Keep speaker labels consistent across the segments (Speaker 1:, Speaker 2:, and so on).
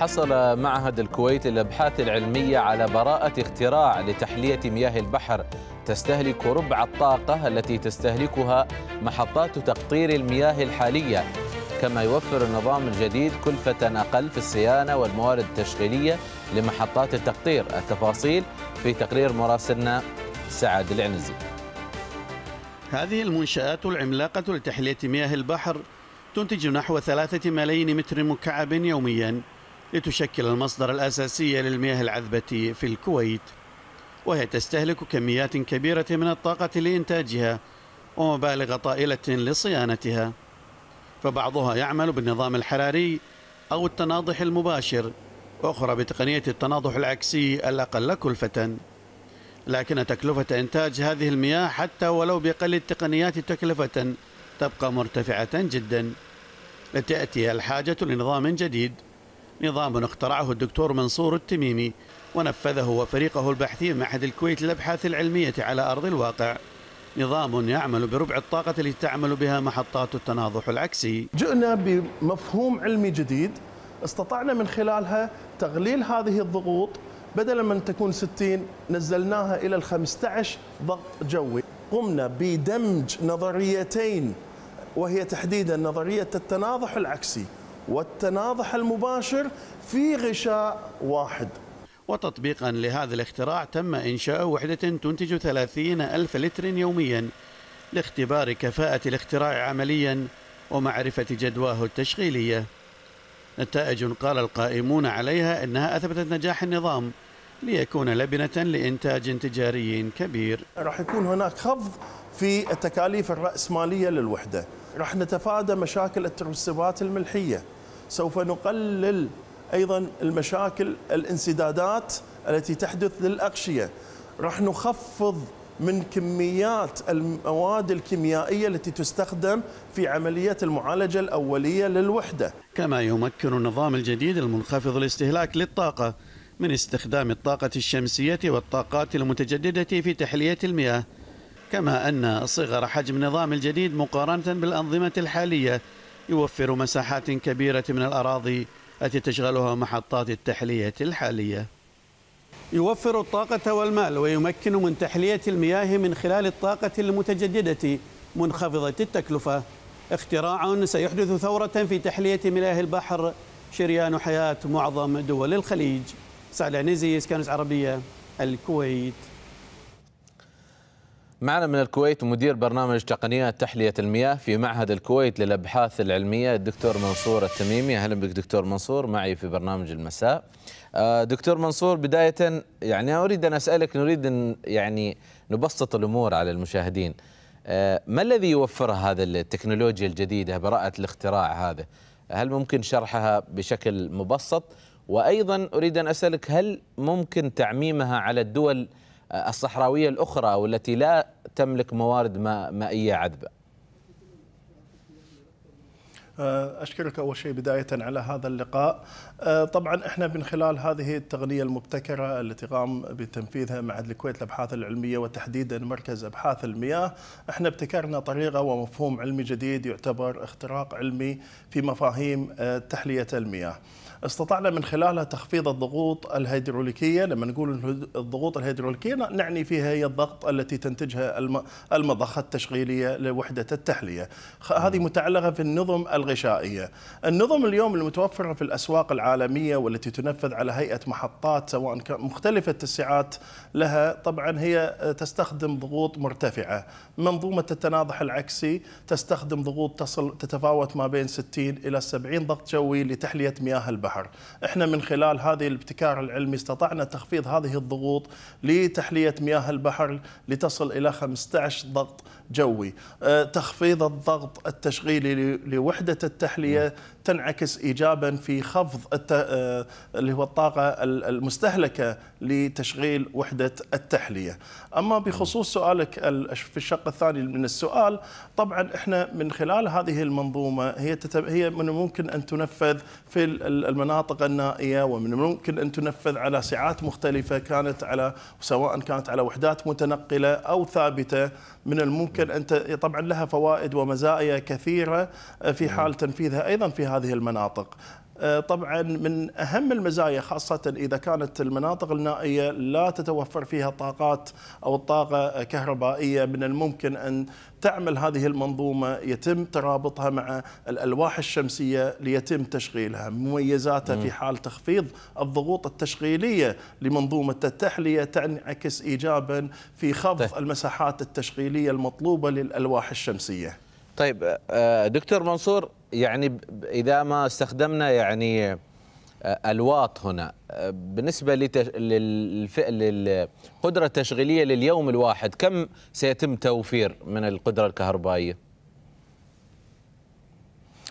Speaker 1: حصل معهد الكويت للأبحاث العلمية على براءة اختراع لتحلية مياه البحر تستهلك ربع الطاقة التي تستهلكها محطات تقطير المياه الحالية كما يوفر النظام الجديد كلفة أقل في الصيانة والموارد التشغيلية لمحطات التقطير التفاصيل في تقرير مراسلنا سعد العنزي
Speaker 2: هذه المنشآت العملاقة لتحلية مياه البحر تنتج نحو ثلاثة ملايين متر مكعب يومياً لتشكل المصدر الأساسي للمياه العذبة في الكويت وهي تستهلك كميات كبيرة من الطاقة لإنتاجها ومبالغ طائلة لصيانتها فبعضها يعمل بالنظام الحراري أو التناضح المباشر وأخرى بتقنية التناضح العكسي الأقل كلفة لكن تكلفة إنتاج هذه المياه حتى ولو بأقل التقنيات تكلفة تبقى مرتفعة جدا لتأتي الحاجة لنظام جديد نظام اخترعه الدكتور منصور التميمي ونفذه وفريقه البحثي معهد الكويت للأبحاث العلمية على أرض الواقع نظام يعمل بربع الطاقة التي تعمل بها محطات التناضح العكسي جئنا بمفهوم علمي جديد
Speaker 3: استطعنا من خلالها تقليل هذه الضغوط بدلا من تكون 60 نزلناها إلى ال 15 ضغط جوي قمنا بدمج نظريتين وهي تحديدا نظرية التناضح العكسي والتناضح المباشر
Speaker 2: في غشاء واحد وتطبيقا لهذا الاختراع تم إنشاء وحدة تنتج 30 ألف لتر يوميا لاختبار كفاءة الاختراع عمليا ومعرفة جدواه التشغيلية نتائج قال القائمون عليها أنها أثبتت نجاح النظام ليكون لبنة لإنتاج تجاري كبير راح يكون هناك خفض في التكاليف الرأسمالية للوحدة
Speaker 3: راح نتفادى مشاكل الترسبات الملحية سوف نقلل ايضا المشاكل الانسدادات التي تحدث للاغشيه راح نخفض من كميات المواد الكيميائيه التي تستخدم في عمليه المعالجه الاوليه للوحده.
Speaker 2: كما يمكن النظام الجديد المنخفض الاستهلاك للطاقه من استخدام الطاقه الشمسيه والطاقات المتجدده في تحليه المياه. كما ان صغر حجم النظام الجديد مقارنه بالانظمه الحاليه يوفر مساحات كبيرة من الأراضي التي تشغلها محطات التحلية الحالية يوفر الطاقة والمال ويمكن من تحلية المياه من خلال الطاقة المتجددة منخفضة التكلفة اختراع سيحدث ثورة في تحلية مياه البحر شريان حياة معظم دول الخليج سعد العنزي سكانس عربية الكويت
Speaker 1: معنا من الكويت مدير برنامج تقنيات تحلية المياه في معهد الكويت للأبحاث العلمية الدكتور منصور التميمي أهلا بك دكتور منصور معي في برنامج المساء آه، دكتور منصور بداية يعني أريد أن أسألك نريد أن يعني نبسط الأمور على المشاهدين آه، ما الذي يوفرها هذا التكنولوجيا الجديدة براءة الاختراع هذا هل ممكن شرحها بشكل مبسط وأيضا أريد أن أسألك هل ممكن تعميمها على الدول الصحراوية الأخرى والتي لا تملك موارد مائية عذبة
Speaker 3: آه، أشكرك أول شيء بداية على هذا اللقاء آه، طبعا إحنا من خلال هذه التغنية المبتكرة التي قام بتنفيذها معهد الكويت الأبحاث العلمية وتحديدا مركز أبحاث المياه إحنا ابتكرنا طريقة ومفهوم علمي جديد يعتبر اختراق علمي في مفاهيم آه، تحلية المياه استطعنا من خلالها تخفيض الضغوط الهيدروليكية لما نقول الضغوط الهيدروليكية نعني فيها هي الضغط التي تنتجها المضخة التشغيلية لوحدة التحلية هذه متعلقة في النظم الغ غشائية النظم اليوم المتوفرة في الأسواق العالمية والتي تنفذ على هيئة محطات سواء كان مختلفة السعات لها طبعا هي آه، تستخدم ضغوط مرتفعة منظومة التناضح العكسي تستخدم ضغوط تصل تتفاوت ما بين 60 إلى 70 ضغط جوي لتحلية مياه البحر احنا من خلال هذه الابتكار العلمي استطعنا تخفيض هذه الضغوط لتحلية مياه البحر لتصل إلى 15 ضغط جوي آه، تخفيض الضغط التشغيلي لوحدة عده التحليه تنعكس ايجابا في خفض آه، اللي هو الطاقه المستهلكه لتشغيل وحده التحليه. اما بخصوص سؤالك في الشق الثاني من السؤال طبعا احنا من خلال هذه المنظومه هي هي من الممكن ان تنفذ في المناطق النائيه ومن الممكن ان تنفذ على سعات مختلفه كانت على سواء كانت على وحدات متنقله او ثابته من الممكن ان طبعا لها فوائد ومزايا كثيره آه، في حال تنفيذها ايضا في هذه المناطق آه، طبعا من اهم المزايا خاصه اذا كانت المناطق النائيه لا تتوفر فيها طاقات او الطاقه كهربائيه من الممكن ان تعمل هذه المنظومه يتم ترابطها مع الالواح الشمسيه ليتم تشغيلها، مميزاتها في حال تخفيض الضغوط التشغيليه لمنظومه التحليه تنعكس ايجابا
Speaker 1: في خفض طيب. المساحات التشغيليه المطلوبه للالواح الشمسيه. طيب آه، دكتور منصور يعني اذا ما استخدمنا يعني آه، الواط هنا آه، بالنسبه للف... للقدره التشغيليه لليوم الواحد كم سيتم توفير من القدره الكهربائيه؟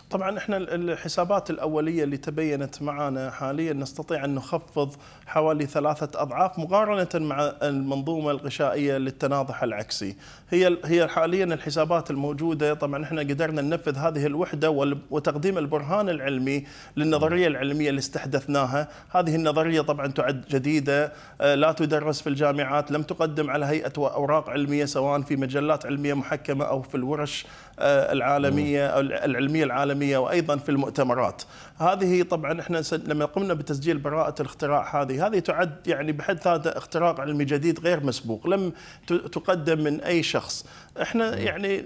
Speaker 3: طبعا احنا الحسابات الاوليه اللي تبينت معنا حاليا نستطيع ان نخفض حوالي ثلاثه اضعاف مقارنه مع المنظومه الغشائيه للتناضح العكسي. هي هي حاليا الحسابات الموجوده طبعا احنا قدرنا ننفذ هذه الوحده وتقديم البرهان العلمي للنظريه العلميه اللي استحدثناها، هذه النظريه طبعا تعد جديده آه، لا تدرس في الجامعات، لم تقدم على هيئه اوراق علميه سواء في مجلات علميه محكمه او في الورش آه، العالميه او العلميه العالميه العالميه وايضا في المؤتمرات. هذه طبعا احنا لما قمنا بتسجيل براءه الاختراع هذه هذه تعد يعني بحد ذاتها اختراع علمي جديد غير مسبوق لم تقدم من اي شخص. احنا يعني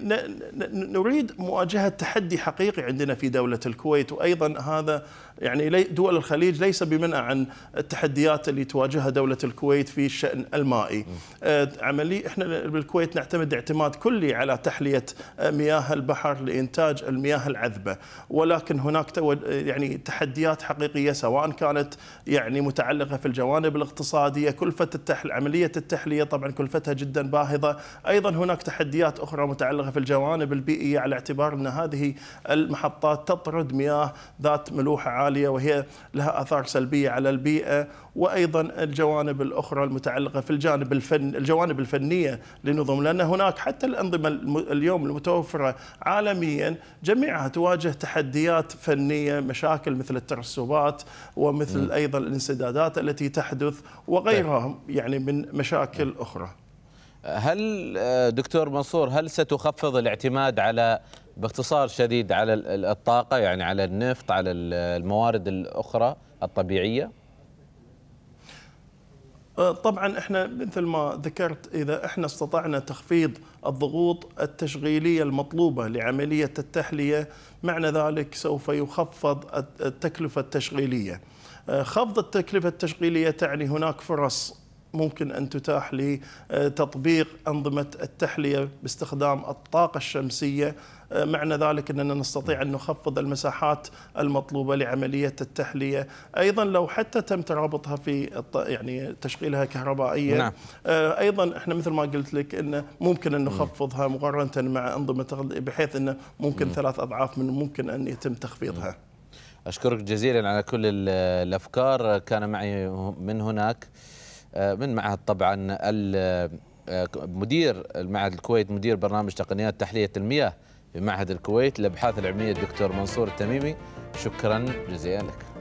Speaker 3: نريد مواجهه تحدي حقيقي عندنا في دوله الكويت وايضا هذا يعني دول الخليج ليس بمنأى عن التحديات اللي تواجهها دولة الكويت في الشأن المائي آه، عملي احنا بالكويت نعتمد اعتماد كلي على تحلية آه، مياه البحر لإنتاج المياه العذبة ولكن هناك يعني تحديات حقيقية سواء كانت يعني متعلقة في الجوانب الاقتصادية كلفة التحل عملية التحلية طبعا كلفتها جدا باهظة أيضا هناك تحديات أخرى متعلقة في الجوانب البيئية على اعتبار أن هذه المحطات تطرد مياه ذات ملوحة عالية وهي لها آثار سلبية على البيئة وأيضا الجوانب الأخرى المتعلقة في الجانب الفن الجوانب الفنية للنظم لأن هناك حتى الأنظمة اليوم المتوفرة عالميا جميعها تواجه تحديات فنية مشاكل مثل الترسبات ومثل أيضا الانسدادات التي تحدث وغيرها طيب. يعني من مشاكل
Speaker 1: أخرى هل آه، دكتور منصور هل ستخفض الاعتماد على باختصار شديد على الطاقة يعني على النفط على الموارد الأخرى الطبيعية
Speaker 3: أه، طبعا احنا مثل ما ذكرت اذا احنا استطعنا تخفيض الضغوط التشغيليه المطلوبه لعمليه التحليه معنى ذلك سوف يخفض التكلفه التشغيليه. أه، خفض التكلفه التشغيليه تعني هناك فرص ممكن ان تتاح لتطبيق انظمه التحليه باستخدام الطاقه الشمسيه معنى ذلك أننا نستطيع أن نخفض المساحات المطلوبة لعملية التحلية أيضا لو حتى تم ترابطها في يعني تشغيلها كهربائيا نعم. آه، أيضا إحنا مثل ما قلت لك أنه ممكن أن نخفضها مقارنة مع أنظمة بحيث أنه ممكن ثلاث أضعاف من ممكن أن يتم تخفيضها
Speaker 1: أشكرك جزيلا على كل الأفكار كان معي من هناك آه، من معهد طبعا آه، مدير المعهد الكويت مدير برنامج تقنيات تحلية المياه بمعهد الكويت للابحاث العلميه الدكتور منصور التميمي شكرا جزيلا لك